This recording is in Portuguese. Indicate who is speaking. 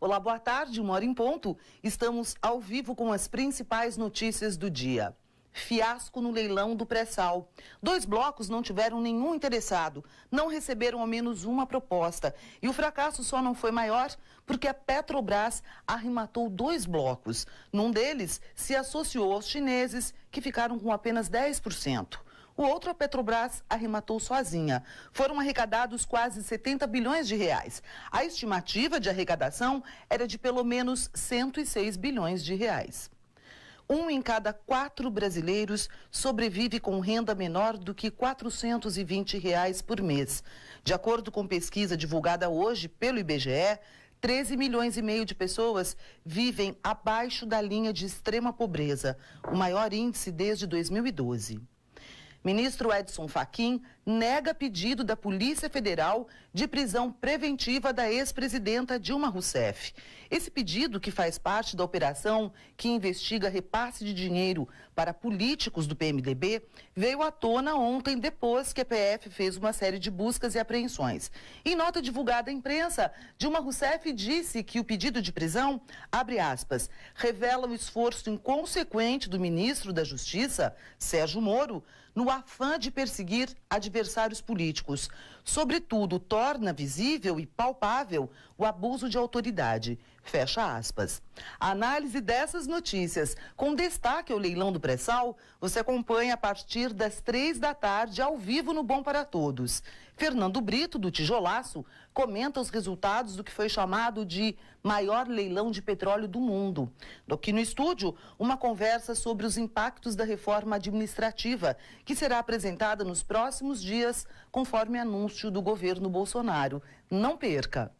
Speaker 1: Olá, boa tarde, uma hora em ponto. Estamos ao vivo com as principais notícias do dia. Fiasco no leilão do pré-sal. Dois blocos não tiveram nenhum interessado, não receberam ao menos uma proposta. E o fracasso só não foi maior porque a Petrobras arrematou dois blocos. Num deles, se associou aos chineses, que ficaram com apenas 10%. O outro, a Petrobras, arrematou sozinha. Foram arrecadados quase 70 bilhões de reais. A estimativa de arrecadação era de pelo menos 106 bilhões de reais um em cada quatro brasileiros sobrevive com renda menor do que R$ 420 reais por mês. De acordo com pesquisa divulgada hoje pelo IBGE, 13 milhões e meio de pessoas vivem abaixo da linha de extrema pobreza, o maior índice desde 2012. Ministro Edson Fachin nega pedido da Polícia Federal de prisão preventiva da ex-presidenta Dilma Rousseff. Esse pedido, que faz parte da operação que investiga repasse de dinheiro para políticos do PMDB, veio à tona ontem depois que a PF fez uma série de buscas e apreensões. Em nota divulgada à imprensa, Dilma Rousseff disse que o pedido de prisão, abre aspas, revela o um esforço inconsequente do ministro da Justiça, Sérgio Moro, no afã de perseguir adversários políticos. Sobretudo, torna visível e palpável o abuso de autoridade, Fecha aspas. A análise dessas notícias, com destaque ao leilão do pré-sal, você acompanha a partir das três da tarde, ao vivo no Bom para Todos. Fernando Brito, do Tijolaço, comenta os resultados do que foi chamado de maior leilão de petróleo do mundo. Aqui no estúdio, uma conversa sobre os impactos da reforma administrativa, que será apresentada nos próximos dias, conforme anúncio do governo Bolsonaro. Não perca!